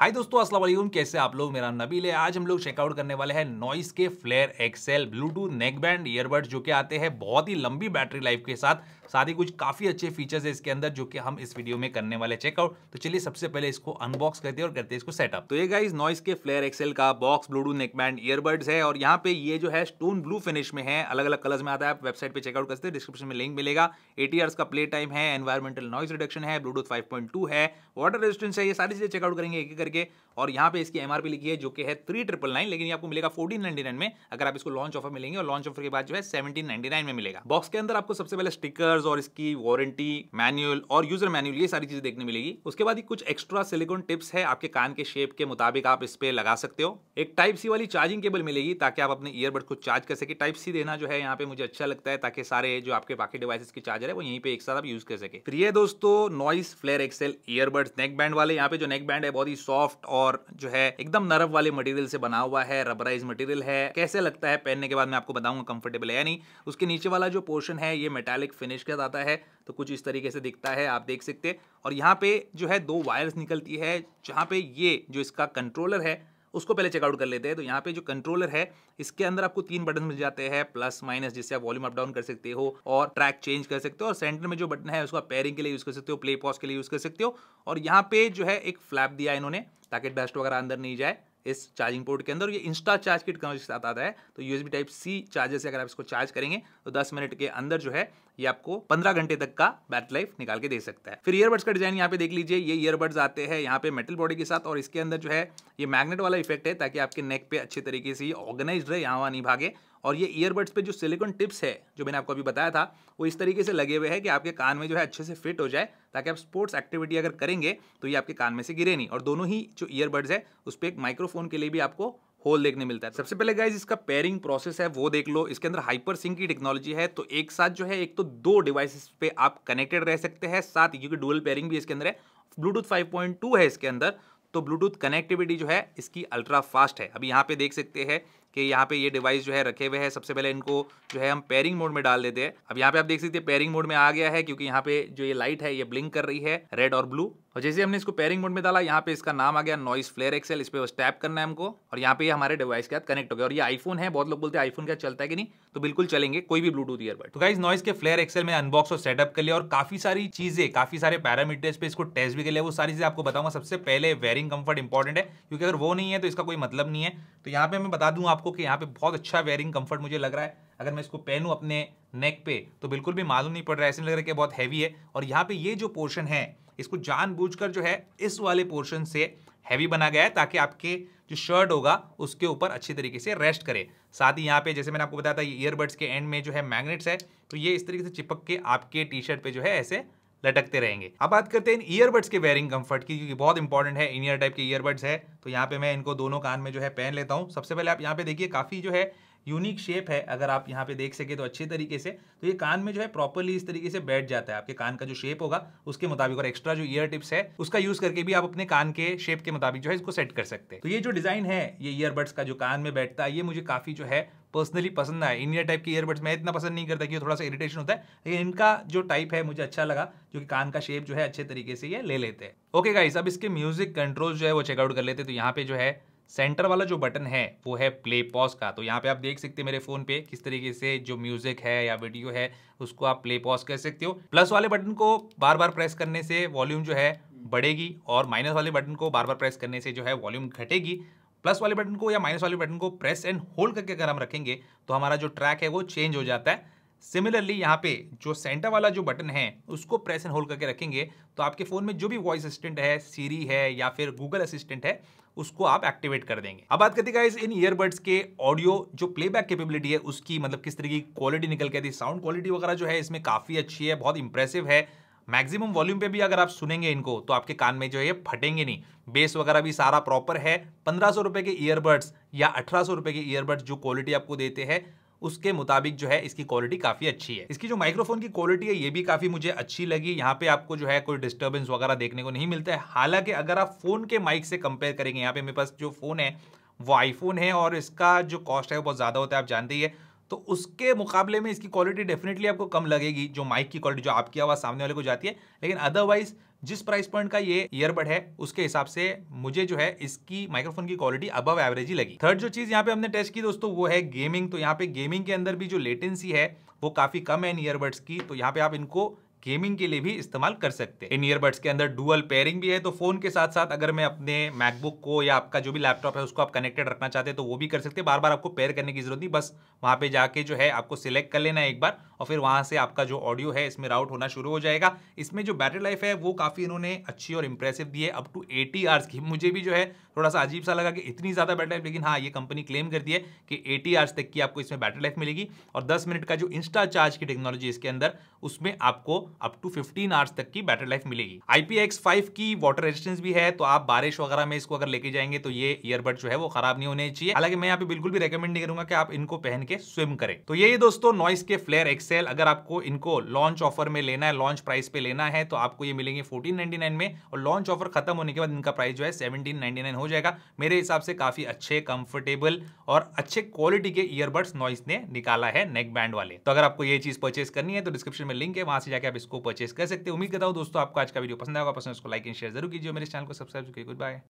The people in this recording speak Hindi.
हाय दोस्तों अस्सलाम वालेकुम कैसे आप लोग मेरा नबील है आज हम लोग चेकआउट करने वाले हैं नॉइस के Flair XL Bluetooth neckband earbud जो कि आते हैं बहुत ही लंबी बैटरी लाइफ के साथ साथ ही कुछ काफ़ी अच्छे फीचर्स है इसके अंदर जो कि हम इस वीडियो में करने वाले चेकआउट तो चलिए सबसे पहले इसको अनबॉक्स करते हैं और करते हैं इसको सेटअप तो ये गाइज नॉइस के फ्लेयर एक्सेल का box Bluetooth neckband earbuds है और यहाँ पे ये जो है स्टोन ब्लू फिनिश में है अलग अलग कलर्स में आता है आप वेबसाइट पर चेकआउट करते हैं डिस्क्रिप्शन में लिंक मिलेगा एटी का प्ले टाइम है एनवायरमेंटल नॉइस रिडक्शन है ब्लूटूथ फाइव है वाटर रेजिस्टेंस है ये सारी चीजें चेकआउट करेंगे एक करके और यहाँ पे इसकी एमआरपी लिखी है जो कि है थ्री ट्रिपल नाइन लेकिन आपको मिलेगा फोर्टीन नाइनटी नाइन में अगर आप इसको लॉन्च ऑफर मिलेंगे और लॉन्च ऑफर के बाद जो है सेवेंटीन नाइनटी नाइन में मिलेगा बॉक्स के अंदर आपको सबसे पहले स्टिकर्स और इसकी वारंटी मैनुअल और यूजर मैनुअल ये सारी चीजें देखने मिलेगी उसके बाद कुछ एक्स्ट्रा सिलिकॉन टिप्स है आपके कान के शेप के मुताबिक आप इस पर लगा सकते हो एक टाइप सी वाली चार्जिंग केबल मिलेगी ताकि आप अपने ईयरबड को चार्ज कर सके टाइप सी देना जो है यहाँ पे मुझे अच्छा लगता है ताकि सारे जो आपके बाकी डिवाइसेस के चार्जर है वो यहीं पे एक साथ आप यूज कर सके फिर ये दोस्तों Noise Flair XL earbuds neckband वाले यहाँ पे जो नेक बैंड है बहुत ही सॉफ्ट और और जो है एकदम नरम वाले मटेरियल से बना हुआ है रबराइज मटेरियल है कैसे लगता है पहनने के बाद मैं आपको बताऊंगा कंफर्टेबल है नहीं उसके नीचे वाला जो पोर्शन है ये मेटालिक फिनिश के आता है तो कुछ इस तरीके से दिखता है आप देख सकते और यहाँ पे जो है दो वायर्स निकलती है जहाँ पे ये जो इसका कंट्रोलर है उसको पहले चेकआउट कर लेते हैं तो यहाँ पे जो कंट्रोलर है इसके अंदर आपको तीन बटन मिल जाते हैं प्लस माइनस जिससे आप वॉल्यूम अप डाउन कर सकते हो और ट्रैक चेंज कर सकते हो और सेंटर में जो बटन है उसको पेयरिंग के लिए यूज़ कर सकते हो प्ले पॉज के लिए यूज़ कर सकते हो और यहाँ पे जो है एक फ्लैप दिया इन्होंने ताकि डस्ट वगैरह अंदर नहीं जाए इस चार्जिंग पोर्ट के अंदर ये इंस्टा चार्ज किट कनवर्टर के साथ आता है तो यूएसबी टाइप सी चार्जर से अगर आप इसको चार्ज करेंगे तो दस मिनट के अंदर जो है ये आपको 15 घंटे तक का बैटरी लाइफ निकाल के दे सकता है फिर ईयरबड्स का डिजाइन यहाँ पे देख लीजिए ये ईयरबड्स आते हैं यहाँ पे मेटल बॉडी के साथ और इसके अंदर जो है ये मैग्नेट वाला इफेक्ट है ताकि आपके नेक पे अच्छे तरीके से ऑर्गेनाइज रहे यहाँ वहाँ नहीं भागे और ये ईयरबड्स पे जो सिलिकॉन टिप्स है जो मैंने आपको अभी बताया था वो इस तरीके से लगे हुए हैं कि आपके कान में जो है अच्छे से फिट हो जाए ताकि आप स्पोर्ट्स एक्टिविटी अगर करेंगे तो ये आपके कान में से गिरे नहीं और दोनों ही जो ईयरबड्स है उस पर एक माइक्रोफोन के लिए भी आपको होल देखने मिलता है तो सबसे पहले गाइज इसका पेयरिंग प्रोसेस है वो देख लो इसके अंदर हाइपर सिंक की टेक्नोलॉजी है तो एक साथ जो है एक तो दो डिवाइसेस पे आप कनेक्टेड रह सकते हैं साथ ही क्योंकि डुअल पेयरिंग भी इसके अंदर है ब्लूटूथ 5.2 है इसके अंदर तो ब्लूटूथ कनेक्टिविटी जो है इसकी अल्ट्रा फास्ट है अभी यहाँ पे देख सकते हैं कि यहाँ पे ये डिवाइस जो है रखे हुए है सबसे पहले इनको जो है हम पेयरिंग मोड में डाल देते हैं अब यहाँ पे आप देख सकते हैं पेयरिंग मोड में आ गया है क्योंकि यहाँ पे जो ये लाइट है ये ब्लिंक कर रही है रेड और ब्लू और जैसे हमने इसको पेयरिंग मोड में डाला यहाँ पे इसका नाम आ गया नॉइस फ्लेयर एक्सेल इस पर बस टैप करना है हमको और यहाँ पे ये हमारे डिवाइस के साथ कनेक्ट हो गया और ये आईफोन है बहुत लोग बोलते हैं आईफोन क्या चलता है कि नहीं तो बिल्कुल चलेंगे कोई भी ब्लूटूथ ईयरबड तो गाइज नॉइस के फ्लेयर एक्सेल में अनबॉक्स और सेटअप कर लिया और काफी सारी चीजें काफी सारे पैरामीटर्स पे इसको टेस्ट भी कर लिया वो सारी चीजें आपको बताऊंगा सबसे पहले वेयरिंग कंफर्ट इंपॉर्टेंट है क्योंकि अगर वो नहीं है तो इसका कोई मतलब नहीं है तो यहाँ पे मैं बता दूँ आपको कि यहाँ पे बहुत अच्छा वेयरिंग कंफर्ट मुझे लग रहा है अगर मैं इसको पहनूँ अपने नेक पे तो बिल्कुल भी मालूम नहीं पड़ रहा है ऐसे लग रहा है कि बहुत हैवी है और यहाँ पे ये जो पोर्शन है इसको जानबूझकर जो है इस वाले पोर्शन से हैवी बना गया है ताकि आपके जो शर्ट होगा उसके ऊपर अच्छी तरीके से रेस्ट करे साथ ही यहाँ पे जैसे मैंने आपको बताया था ईयरबड्स के एंड में जो है मैग्नेट्स है तो ये इस तरीके से चिपक के आपके टी शर्ट पे जो है ऐसे लटकते रहेंगे अब बात करते हैं इन ईयरबड्स के वेयरिंग कंफर्ट की क्योंकि बहुत इंपॉर्टेंट है इन ईयर टाइप के ईयरबड्स है तो यहाँ पे मैं इनको दोनों कान में जो है पहन लेता हूँ सबसे पहले आप यहाँ पे देखिए काफ़ी जो है यूनिक शेप है अगर आप यहाँ पे देख सके तो अच्छे तरीके से तो ये कान में जो है प्रॉपरली इस तरीके से बैठ जाता है आपके कान का जो शेप होगा उसके मुताबिक और एक्स्ट्रा जो ईयर टिप्स है उसका यूज करके भी आप अपने कान के शेप के मुताबिक जो है इसको सेट कर सकते हैं तो ये जो डिजाइन है ये ईयरबड्स का जो कान में बैठता है ये मुझे काफी जो है पर्सनली पसंद आया इंडिया टाइप के ईयरबड्स मैं इतना पसंद नहीं करता कि थोड़ा सा इरिटेशन होता है लेकिन इनका जो टाइप है मुझे अच्छा लगा जो कि कान का शेप जो है अच्छे तरीके से ये ले लेते हैं ओके गाइस अब इसके म्यूजिक कंट्रोल जो है वो चेकआउट कर लेते हैं तो यहाँ पे जो है सेंटर वाला जो बटन है वो है प्ले पॉज का तो यहाँ पे आप देख सकते हैं मेरे फोन पे किस तरीके से जो म्यूजिक है या वीडियो है उसको आप प्ले पॉज कर सकते हो प्लस वाले बटन को बार बार प्रेस करने से वॉल्यूम जो है बढ़ेगी और माइनस वाले बटन को बार बार प्रेस करने से जो है वॉल्यूम घटेगी प्लस वाले बटन को या माइनस वाले बटन को प्रेस एंड होल्ड करके अगर हम रखेंगे तो हमारा जो ट्रैक है वो चेंज हो जाता है सिमिलरली यहाँ पे जो सेंटर वाला जो बटन है उसको प्रेस एंड होल्ड करके रखेंगे तो आपके फ़ोन में जो भी वॉइस असिस्टेंट है सीरी है या फिर गूगल असिस्टेंट है उसको आप एक्टिवेट कर देंगे अब बात करते हैं इन ईयरबड्स के ऑडियो जो प्लेबैक कैपेबिलिटी है उसकी मतलब किस तरह की क्वालिटी निकल के आती है साउंड क्वालिटी वगैरह जो है इसमें काफी अच्छी है बहुत इंप्रेसिव है मैक्सिमम वॉल्यूम पे भी अगर आप सुनेंगे इनको तो आपके कान में जो है फटेंगे नहीं बेस वगैरह भी सारा प्रॉपर है पंद्रह सौ रुपए के ईयरबड्स या अठारह सौ रुपए के ईयरबड्स जो क्वालिटी आपको देते हैं उसके मुताबिक जो है इसकी क्वालिटी काफी अच्छी है इसकी जो माइक्रोफोन की क्वालिटी है ये भी काफी मुझे अच्छी लगी यहाँ पे आपको जो है कोई डिस्टर्बेंस वगैरह देखने को नहीं मिलता है हालांकि अगर आप फोन के माइक से कंपेयर करेंगे यहाँ पे मेरे पास जो फोन है वो आईफोन है और इसका जो कॉस्ट है वो बहुत ज्यादा होता है आप जानते ही है तो उसके मुकाबले में इसकी क्वालिटी डेफिनेटली आपको कम लगेगी जो माइक की क्वालिटी जो आपकी आवाज़ सामने वाले को जाती है लेकिन अदरवाइज जिस प्राइस पॉइंट का ये ईयरबड है उसके हिसाब से मुझे जो है इसकी माइक्रोफोन की क्वालिटी अबव एवरेज ही लगी थर्ड जो चीज़ यहाँ पे हमने टेस्ट की दोस्तों वो है गेमिंग तो यहाँ पे गेमिंग के अंदर भी जो लेटेंसी है वो काफ़ी कम है इन ईयरबड्स की तो यहाँ पे आप इनको गेमिंग के लिए भी इस्तेमाल कर सकते हैं इन ईयरबड्स के अंदर डुअल पेयरिंग भी है तो फोन के साथ साथ अगर मैं अपने मैकबुक को या आपका जो भी लैपटॉप है उसको आप कनेक्टेड रखना चाहते हैं तो वो भी कर सकते हैं बार बार आपको पेयर करने की जरूरत नहीं बस वहाँ पे जाके जो है आपको सिलेक्ट कर लेना है एक बार और फिर वहाँ से आपका जो ऑडियो है इसमें राउट होना शुरू हो जाएगा इसमें जो बैटरी लाइफ है वो काफ़ी इन्होंने अच्छी और इंप्रेसिव दी है अप टू एटी आवर्स की मुझे भी जो है थोड़ा सा अजीब सा लगा कि इतनी ज़्यादा बैटरी लाइफ लेकिन हाँ ये कंपनी क्लेम करती है कि एटी आर्स तक की आपको इसमें बैटरी लाइफ मिलेगी और दस मिनट का जो इंस्टा चार्ज की टेक्नोलॉजी इसके अंदर उसमें आपको अप टू फिफ्टीन आवर्स तक की बैटरी लाइफ मिलेगी आईपीएक्स फाइव की वाटर रेजिस्टेंस भी है तो आप बारिश वगैरह में इसको अगर लेके जाएंगे तो ये ईयरबड जो है वो खराब नहीं होने चाहिए हालांकि मैं यहाँ पे बिल्कुल भी रेकमेंड नहीं करूंगा कि आप इनको पहन के स्विम करें तो यही दोस्तों नॉइस के फ्लेयर एक्सेल अगर आपको इनको लॉन्च ऑफर में लेना है लॉन्च प्राइस पे लेना है तो आपको ये मिलेंगे फोर्टीन में और लॉन्च ऑफर खत्म होने के बाद इनका प्राइस जो है सेवनटीन हो जाएगा मेरे हिसाब से काफ़ी अच्छे कंफर्टेबल और अच्छे क्वालिटी के ईयरबड्स नॉइस ने निकाला है नेक बैंड वाले तो अगर आपको ये चीज़ परचेस करनी है तो डिस्क्रिप्शन में लिंक है वहाँ से जाकर आप इसको परचेस कर सकते हैं उम्मीद करता हूँ दोस्तों आपको आज का वीडियो पसंद आएगा पसंद तो उसको लाइक एंड शेयर जरूर कीजिए मेरे चैनल को सब्सक्राइब कीजिए गुड बाय